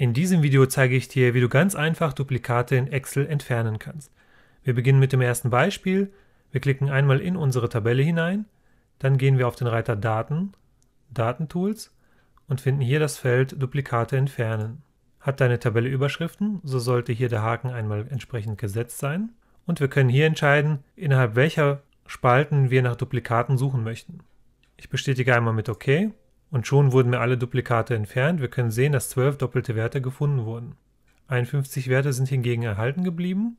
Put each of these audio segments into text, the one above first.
In diesem Video zeige ich dir, wie du ganz einfach Duplikate in Excel entfernen kannst. Wir beginnen mit dem ersten Beispiel. Wir klicken einmal in unsere Tabelle hinein, dann gehen wir auf den Reiter Daten, Datentools und finden hier das Feld Duplikate entfernen. Hat deine Tabelle Überschriften, so sollte hier der Haken einmal entsprechend gesetzt sein. Und wir können hier entscheiden, innerhalb welcher Spalten wir nach Duplikaten suchen möchten. Ich bestätige einmal mit OK und schon wurden mir alle Duplikate entfernt. Wir können sehen, dass 12 doppelte Werte gefunden wurden. 51 Werte sind hingegen erhalten geblieben.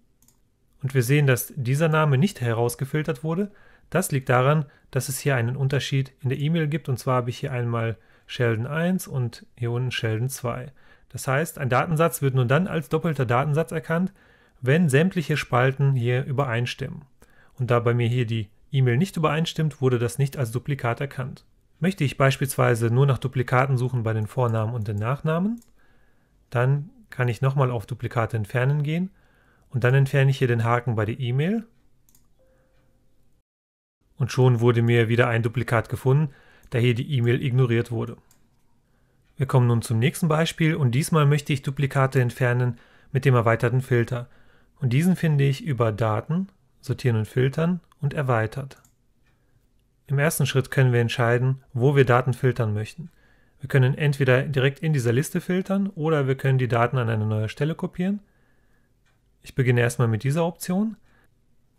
Und wir sehen, dass dieser Name nicht herausgefiltert wurde. Das liegt daran, dass es hier einen Unterschied in der E-Mail gibt. Und zwar habe ich hier einmal Sheldon 1 und hier unten Sheldon 2. Das heißt, ein Datensatz wird nur dann als doppelter Datensatz erkannt, wenn sämtliche Spalten hier übereinstimmen. Und da bei mir hier die E-Mail nicht übereinstimmt, wurde das nicht als Duplikat erkannt. Möchte ich beispielsweise nur nach Duplikaten suchen bei den Vornamen und den Nachnamen, dann kann ich nochmal auf Duplikate entfernen gehen und dann entferne ich hier den Haken bei der E-Mail und schon wurde mir wieder ein Duplikat gefunden, da hier die E-Mail ignoriert wurde. Wir kommen nun zum nächsten Beispiel und diesmal möchte ich Duplikate entfernen mit dem erweiterten Filter und diesen finde ich über Daten, Sortieren und Filtern und Erweitert. Im ersten Schritt können wir entscheiden, wo wir Daten filtern möchten. Wir können entweder direkt in dieser Liste filtern oder wir können die Daten an eine neue Stelle kopieren. Ich beginne erstmal mit dieser Option.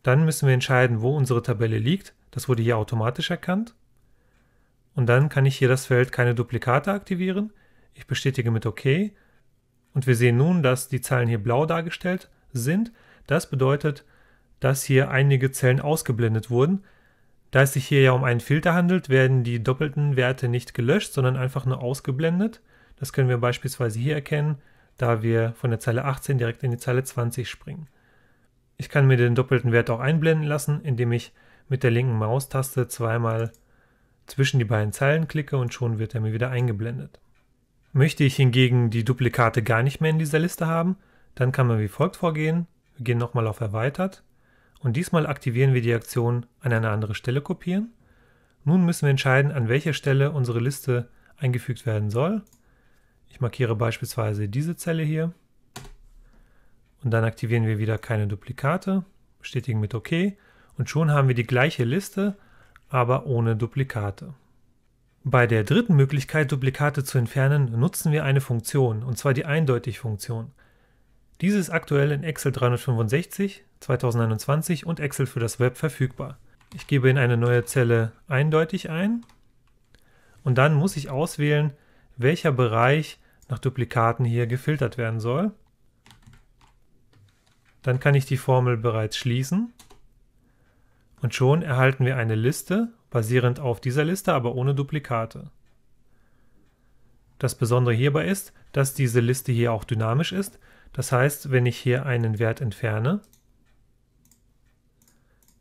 Dann müssen wir entscheiden, wo unsere Tabelle liegt. Das wurde hier automatisch erkannt. Und dann kann ich hier das Feld keine Duplikate aktivieren. Ich bestätige mit OK. Und wir sehen nun, dass die Zeilen hier blau dargestellt sind. Das bedeutet, dass hier einige Zellen ausgeblendet wurden. Da es sich hier ja um einen Filter handelt, werden die doppelten Werte nicht gelöscht, sondern einfach nur ausgeblendet. Das können wir beispielsweise hier erkennen, da wir von der Zeile 18 direkt in die Zeile 20 springen. Ich kann mir den doppelten Wert auch einblenden lassen, indem ich mit der linken Maustaste zweimal zwischen die beiden Zeilen klicke und schon wird er mir wieder eingeblendet. Möchte ich hingegen die Duplikate gar nicht mehr in dieser Liste haben, dann kann man wie folgt vorgehen. Wir gehen nochmal auf Erweitert und diesmal aktivieren wir die Aktion an eine andere Stelle kopieren. Nun müssen wir entscheiden, an welcher Stelle unsere Liste eingefügt werden soll. Ich markiere beispielsweise diese Zelle hier. Und dann aktivieren wir wieder keine Duplikate, bestätigen mit OK. Und schon haben wir die gleiche Liste, aber ohne Duplikate. Bei der dritten Möglichkeit, Duplikate zu entfernen, nutzen wir eine Funktion, und zwar die Eindeutig-Funktion. Diese ist aktuell in Excel 365 2021 und Excel für das Web verfügbar. Ich gebe in eine neue Zelle eindeutig ein und dann muss ich auswählen, welcher Bereich nach Duplikaten hier gefiltert werden soll. Dann kann ich die Formel bereits schließen und schon erhalten wir eine Liste, basierend auf dieser Liste, aber ohne Duplikate. Das Besondere hierbei ist, dass diese Liste hier auch dynamisch ist. Das heißt, wenn ich hier einen Wert entferne,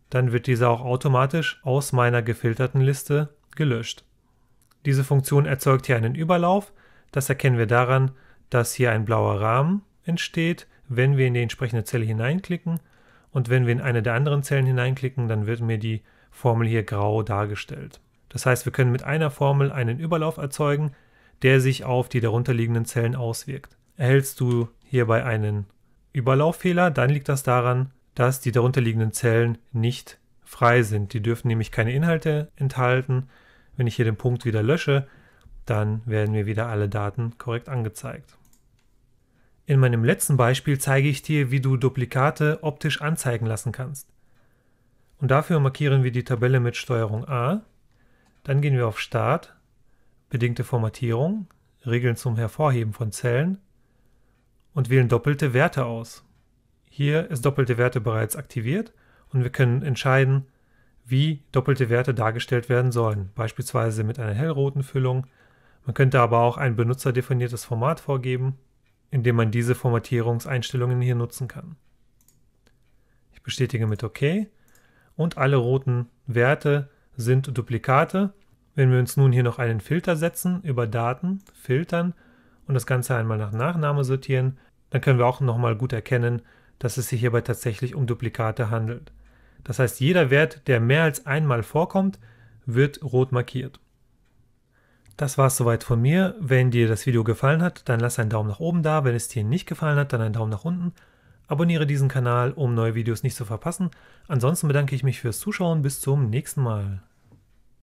dann wird dieser auch automatisch aus meiner gefilterten Liste gelöscht. Diese Funktion erzeugt hier einen Überlauf. Das erkennen wir daran, dass hier ein blauer Rahmen entsteht, wenn wir in die entsprechende Zelle hineinklicken. Und wenn wir in eine der anderen Zellen hineinklicken, dann wird mir die Formel hier grau dargestellt. Das heißt, wir können mit einer Formel einen Überlauf erzeugen, der sich auf die darunterliegenden Zellen auswirkt erhältst du hierbei einen Überlauffehler, dann liegt das daran, dass die darunterliegenden Zellen nicht frei sind. Die dürfen nämlich keine Inhalte enthalten. Wenn ich hier den Punkt wieder lösche, dann werden mir wieder alle Daten korrekt angezeigt. In meinem letzten Beispiel zeige ich dir, wie du Duplikate optisch anzeigen lassen kannst. Und dafür markieren wir die Tabelle mit Steuerung A. Dann gehen wir auf Start, bedingte Formatierung, Regeln zum Hervorheben von Zellen und wählen doppelte Werte aus. Hier ist doppelte Werte bereits aktiviert und wir können entscheiden, wie doppelte Werte dargestellt werden sollen, beispielsweise mit einer hellroten Füllung. Man könnte aber auch ein benutzerdefiniertes Format vorgeben, indem man diese Formatierungseinstellungen hier nutzen kann. Ich bestätige mit OK und alle roten Werte sind Duplikate. Wenn wir uns nun hier noch einen Filter setzen über Daten, filtern und das Ganze einmal nach Nachname sortieren, dann können wir auch nochmal gut erkennen, dass es sich hierbei tatsächlich um Duplikate handelt. Das heißt, jeder Wert, der mehr als einmal vorkommt, wird rot markiert. Das war es soweit von mir. Wenn dir das Video gefallen hat, dann lass einen Daumen nach oben da. Wenn es dir nicht gefallen hat, dann einen Daumen nach unten. Abonniere diesen Kanal, um neue Videos nicht zu verpassen. Ansonsten bedanke ich mich fürs Zuschauen. Bis zum nächsten Mal.